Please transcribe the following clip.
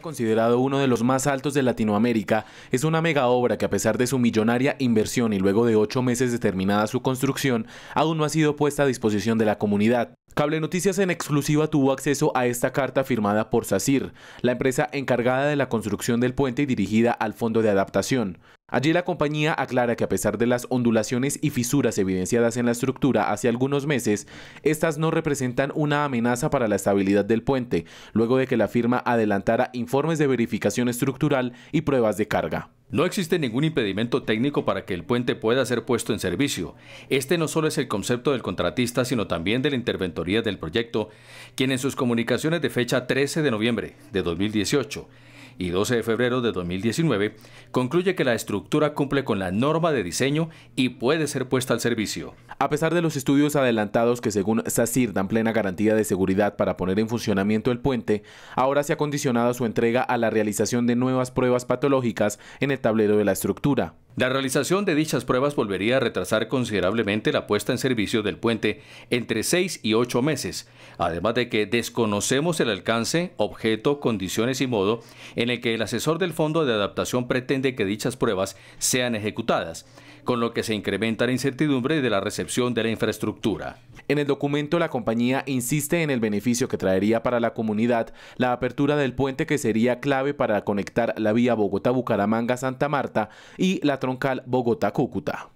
considerado uno de los más altos de Latinoamérica, es una mega obra que a pesar de su millonaria inversión y luego de ocho meses de terminada su construcción, aún no ha sido puesta a disposición de la comunidad. Cable Noticias en exclusiva tuvo acceso a esta carta firmada por SACIR, la empresa encargada de la construcción del puente y dirigida al Fondo de Adaptación. Allí la compañía aclara que a pesar de las ondulaciones y fisuras evidenciadas en la estructura hace algunos meses, estas no representan una amenaza para la estabilidad del puente, luego de que la firma adelantara informes de verificación estructural y pruebas de carga. No existe ningún impedimento técnico para que el puente pueda ser puesto en servicio. Este no solo es el concepto del contratista, sino también de la interventoría del proyecto, quien en sus comunicaciones de fecha 13 de noviembre de 2018 y 12 de febrero de 2019, concluye que la estructura cumple con la norma de diseño y puede ser puesta al servicio. A pesar de los estudios adelantados que según SACIR dan plena garantía de seguridad para poner en funcionamiento el puente, ahora se ha condicionado su entrega a la realización de nuevas pruebas patológicas en el tablero de la estructura. La realización de dichas pruebas volvería a retrasar considerablemente la puesta en servicio del puente entre 6 y 8 meses, además de que desconocemos el alcance, objeto, condiciones y modo en el que el asesor del Fondo de Adaptación pretende que dichas pruebas sean ejecutadas, con lo que se incrementa la incertidumbre de la recepción de la infraestructura. En el documento, la compañía insiste en el beneficio que traería para la comunidad la apertura del puente que sería clave para conectar la vía Bogotá-Bucaramanga-Santa Marta y la troncal Bogotá-Cúcuta.